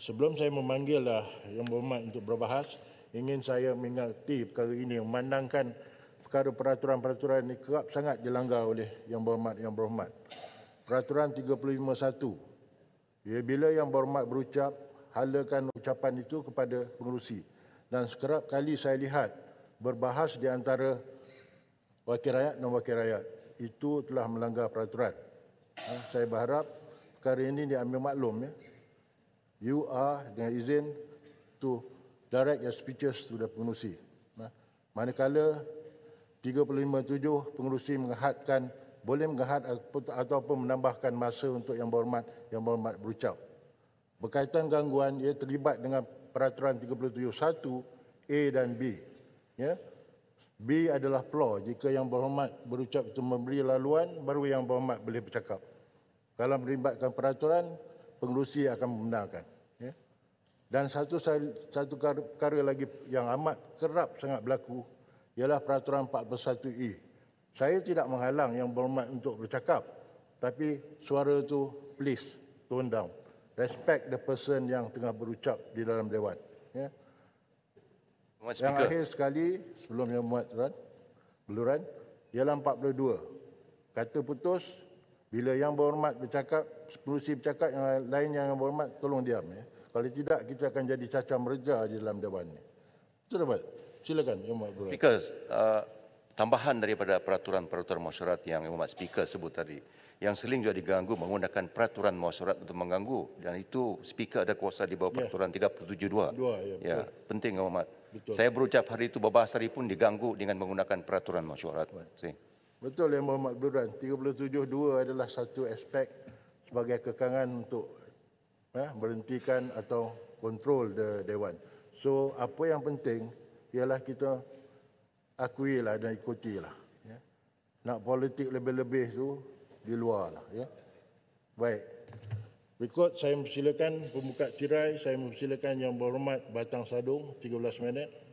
Sebelum saya memanggil lah yang berhormat untuk berbahas, ingin saya mengingati perkara ini memandangkan perkara peraturan-peraturan ini kerap sangat dilanggar oleh yang berhormat yang berhormat. Peraturan 351. Ya, bila yang berhormat berucap, halakan ucapan itu kepada pengurusi Dan sekerap kali saya lihat berbahas di antara wakil rakyat dan wakil rakyat. Itu telah melanggar peraturan. Ha, saya berharap perkara ini diambil maklum. Ya you are dengan izin to direct your speeches to the pengurusi. Ha? Manakala 357 pengurusi menghadkan boleh menghad ataupun menambahkan masa untuk yang berhormat yang berhormat berucap. Berkaitan gangguan ia terlibat dengan peraturan 371 A dan B. Ya. B adalah floor jika yang berhormat berucap itu memberi laluan baru yang berhormat boleh bercakap. Kalau melibatkan peraturan pengurusi akan membenarkan. Ya. Dan satu satu karya lagi yang amat kerap sangat berlaku ialah peraturan 41E. Saya tidak menghalang yang berhormat untuk bercakap tapi suara itu please tone down. Respect the person yang tengah berucap di dalam dewan. Ya. yang akhir sekali sebelum yang muat beluran ialah 42. Kata putus bila yang berhormat bercakap, pengurusi bercakap, yang lain yang berhormat tolong diam. Ya. Kalau tidak, kita akan jadi cacah merja di dalam Dewan ini. Betul tak, Silakan, Yang Mahat Guru. Speaker, uh, tambahan daripada peraturan-peraturan masyarakat yang Yang Mahat Speaker sebut tadi, yang seling juga diganggu menggunakan peraturan masyarakat untuk mengganggu. Dan itu speaker ada kuasa di bawah ya. peraturan yeah. 372. Dua, ya, ya, penting, Yang Mahat. Saya berucap hari itu, Bapak Asari pun diganggu dengan menggunakan peraturan masyarakat. Betul. Betul yang Muhammad Bluran, 37.2 adalah satu aspek sebagai kekangan untuk ya, berhentikan atau kontrol the Dewan. So apa yang penting ialah kita akui lah dan ikutilah. Ya. Nak politik lebih-lebih tu di luar lah. Ya. Baik. Berikut saya mempersilakan pembuka tirai, saya mempersilakan yang berhormat Batang Sadung, 13 minit.